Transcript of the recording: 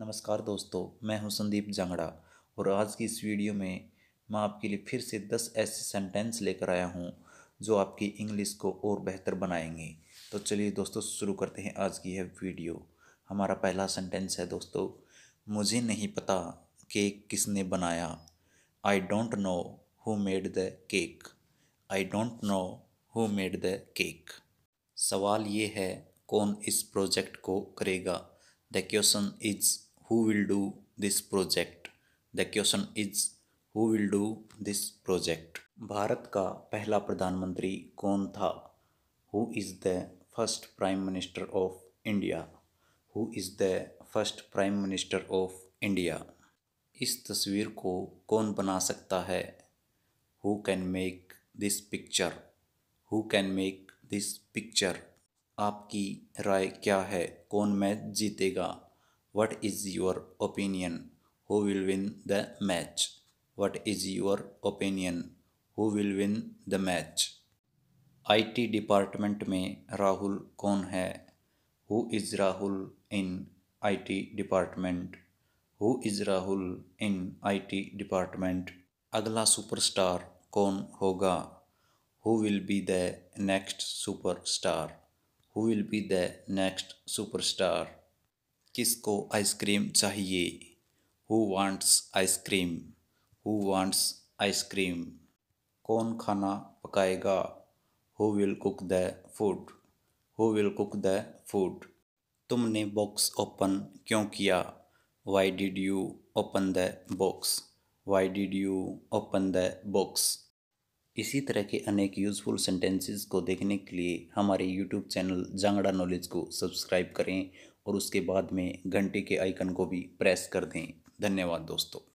नमस्कार दोस्तों मैं हूं संदीप जांगड़ा और आज की इस वीडियो में मैं आपके लिए फिर से दस ऐसे सेंटेंस लेकर आया हूं जो आपकी इंग्लिश को और बेहतर बनाएंगे तो चलिए दोस्तों शुरू करते हैं आज की यह वीडियो हमारा पहला सेंटेंस है दोस्तों मुझे नहीं पता केक किसने बनाया I don't know who made the cake I don't know who made the cake सवाल ये है कौन इस प्रोजेक्ट को करेगा the question is who will do this project the question is who will do this project Bharat का पहला प्रधानमंत्री कौन था who is the first prime minister of india who is the first prime minister of india इस तस्वीर को कौन बना सकता है who can make this picture who can make this picture आपकी राय क्या है कौन मैच जीतेगा What is your opinion? Who will win the match? What is your opinion? Who will win the match? IT department में राहुल कौन है who is Rahul in IT department who is Rahul in IT department अगला superstar कौन होगा who will be the next superstar who will be the next superstar किसको ice cream चाहिए who wants ice cream who wants ice cream कौन खाना पकाएगा who will cook the food who will cook the food तुमने box open क्यों किया why did you open the box why did you open the box इसी तरह के अनेक यूज़फुल सेंटेंसेस को देखने के लिए हमारे यूट्यूब चैनल जांगड़ा नॉलेज को सब्सक्राइब करें और उसके बाद में घंटे के आइकन को भी प्रेस कर दें धन्यवाद दोस्तों